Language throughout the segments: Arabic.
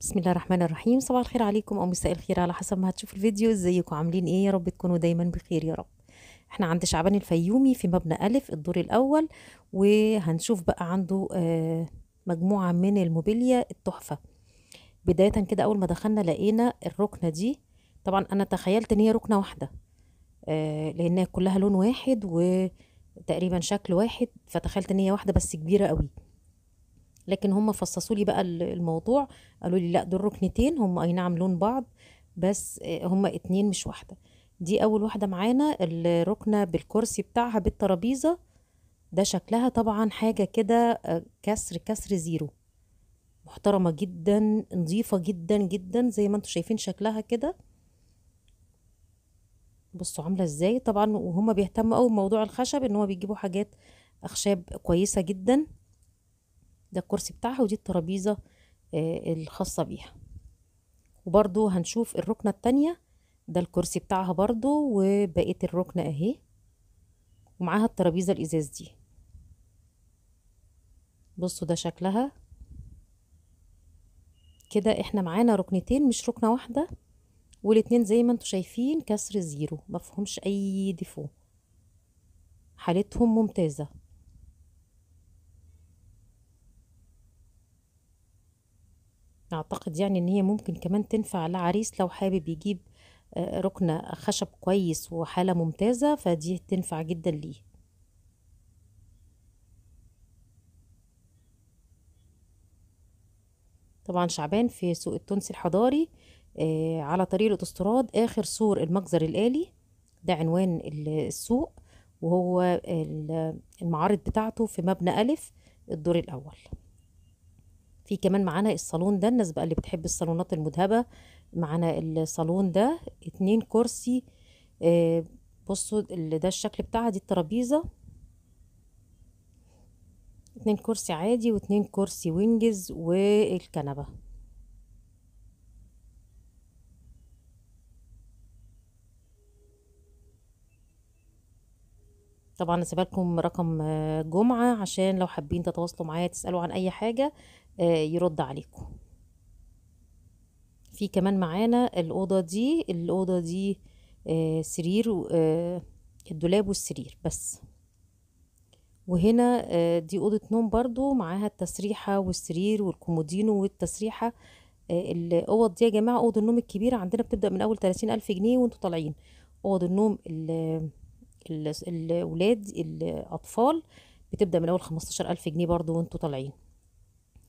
بسم الله الرحمن الرحيم صباح الخير عليكم او مساء الخير على حسب ما هتشوف الفيديو ازيكم عاملين ايه يا رب تكونوا دايما بخير يا رب احنا عند شعبان الفيومي في مبنى الف الدور الاول وهنشوف بقى عنده آه، مجموعه من الموبيليا التحفه بدايه كده اول ما دخلنا لقينا الركنه دي طبعا انا تخيلت ان هي ركنه واحده آه، لانها كلها لون واحد وتقريبا شكل واحد فتخيلت ان هي واحده بس كبيره قوي لكن هم فصصوا لي بقى الموضوع قالوا لي لا دول ركنتين هم اي نعم لون بعض بس آه، هم اتنين مش واحده دي اول واحده معانا الركنه بالكرسي بتاعها بالترابيزه ده شكلها طبعا حاجه كده آه، كسر كسر زيرو محترمه جدا نظيفه جدا جدا زي ما انتم شايفين شكلها كده بصوا عامله ازاي طبعا وهما بيهتموا اوي بموضوع الخشب ان هما بيجيبوا حاجات اخشاب كويسه جدا ده الكرسي بتاعها ودي الترابيزة آه، الخاصة بيها وبرضو هنشوف الركنة التانية ده الكرسي بتاعها برضو وبقية الركنة اهي ومعاها الترابيزة الازاز دي بصوا ده شكلها كده احنا معانا ركنتين مش ركنة واحدة والاتنين زي ما انتوا شايفين كسر زيرو مفهومش اي ديفو حالتهم ممتازة أعتقد يعني إن هي ممكن كمان تنفع لعريس لو حابب يجيب آه، رُكنة خشب كويس وحالة ممتازة، فدي تنفع جدًا ليه. طبعًا شعبان في سوق التونسي الحضاري آه، على طريق الأوتوستراد آخر سور المجزر الآلي، ده عنوان السوق، وهو المعارض بتاعته في مبنى أ الدور الأول. في كمان معانا الصالون ده الناس بقى اللي بتحب الصالونات المذهبة معانا الصالون ده اتنين كرسي آه بصوا ده الشكل بتاعها دي الترابيزة اتنين كرسي عادي واتنين كرسي وينجز والكنبة طبعا هسيبها لكم رقم آه، جمعة عشان لو حابين تتواصلوا معايا تسألوا عن أي حاجة آه، يرد عليكم في كمان معانا الأوضة دي الأوضة دي آه، سرير آه، الدولاب والسرير بس وهنا دي أوضة نوم برضو معاها التسريحة والسرير والكومودينو والتسريحة الأوض دي يا جماعة أوض النوم الكبيرة عندنا بتبدأ من أول تلاتين ألف جنيه وانتوا طالعين أوض النوم الأولاد الأطفال بتبدأ من أول خمستاشر ألف جنيه برضو وانتوا طالعين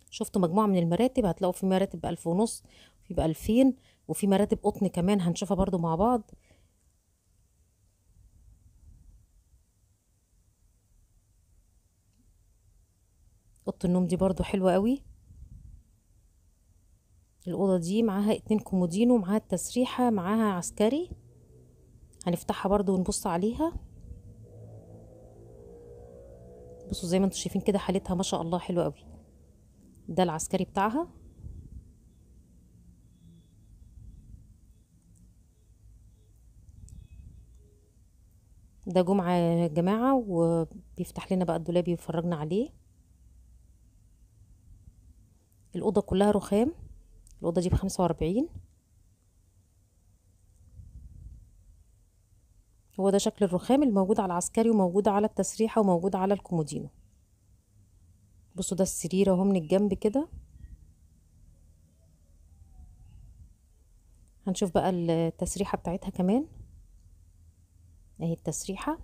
شفتوا مجموعه من المراتب هتلاقوا في مراتب بألف ونص في بألفين وفي مراتب قطن كمان هنشوفها برضو مع بعض اوضه النوم دي برضو حلوه قوي الاوضه دي معاها اتنين كومودينو معاها التسريحه معاها عسكري هنفتحها برضو ونبص عليها بصوا زي ما انتم شايفين كده حالتها ما شاء الله حلوه قوي ده العسكري بتاعها ده جمعة يا جماعة وبيفتح لنا بقى الدولاب يفرجنا عليه الأوضة كلها رخام الأوضة دي بخمسة وأربعين هو ده شكل الرخام الموجود على العسكري وموجود على التسريحة وموجود على الكومودينو بصوا ده السرير اهو من الجنب كده هنشوف بقى التسريحة بتاعتها كمان اهي التسريحة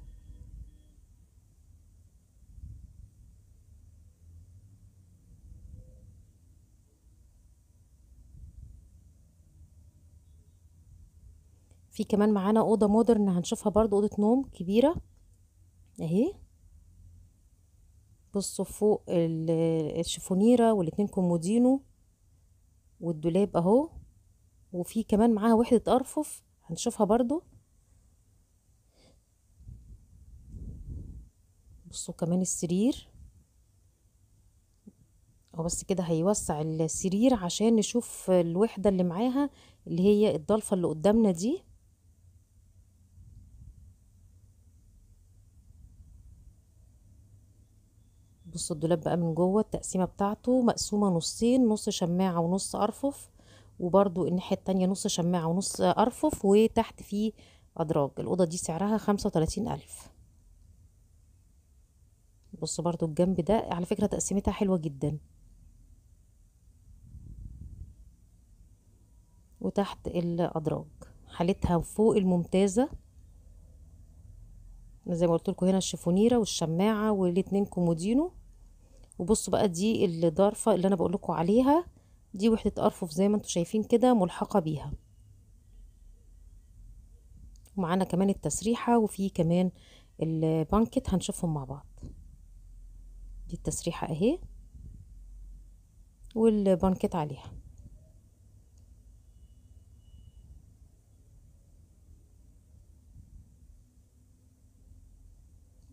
في كمان معانا اوضه مودرن هنشوفها برضو اوضه نوم كبيره اهي بصوا فوق الشفونيرة والاتنين كومودينو والدولاب اهو وفي كمان معاها وحدة ارفف هنشوفها برضو بصوا كمان السرير هو بس كده هيوسع السرير عشان نشوف الوحدة اللي معاها اللي هي الضلفة اللي قدامنا دي بص الدولاب بقى من جوه التقسيمه بتاعته مقسومه نصين نص شماعه ونص ارفف وبرده الناحيه التانية نص شماعه ونص ارفف وتحت فيه ادراج الاوضه دي سعرها خمسة وتلاتين الف بص برده الجنب ده على فكره تقسيمتها حلوه جدا وتحت الادراج حالتها فوق الممتازه زي ما قلت لكم هنا الشفونيره والشماعه والاتنين كومودينو وبصوا بقى دي الضرفة اللي انا بقول لكم عليها دي وحدة ارفف زي ما انتم شايفين كده ملحقة بيها ومعانا كمان التسريحة وفي كمان البانكت هنشوفهم مع بعض دي التسريحة اهي والبانكت عليها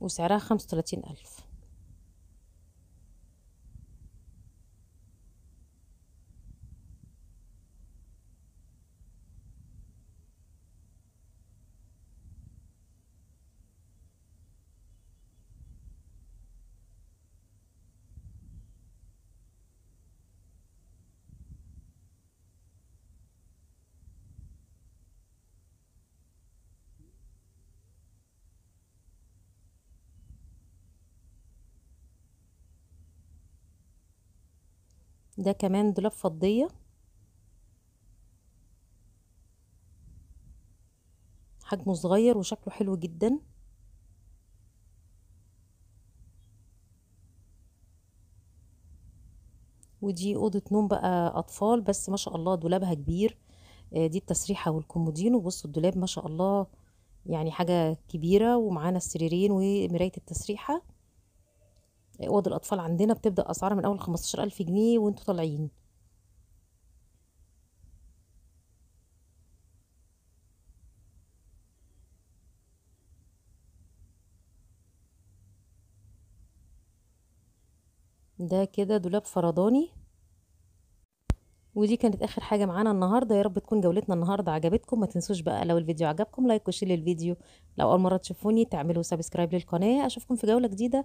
وسعرها خمسة وتلاتين ألف ده كمان دولاب فضية حجمه صغير وشكله حلو جدا ودي اوضه نوم بقى اطفال بس ما شاء الله دولابها كبير آه، دي التسريحه والكومودين وبصوا الدولاب ما شاء الله يعني حاجه كبيره ومعانا السريرين ومرايه التسريحه اوض الاطفال عندنا بتبدا اسعارها من اول 15000 جنيه وانتوا طالعين ده كده دولاب فرداني ودي كانت اخر حاجه معانا النهارده يا رب تكون جولتنا النهارده عجبتكم ما تنسوش بقى لو الفيديو عجبكم لايك وشير للفيديو لو اول مره تشوفوني تعملوا سبسكرايب للقناه اشوفكم في جوله جديده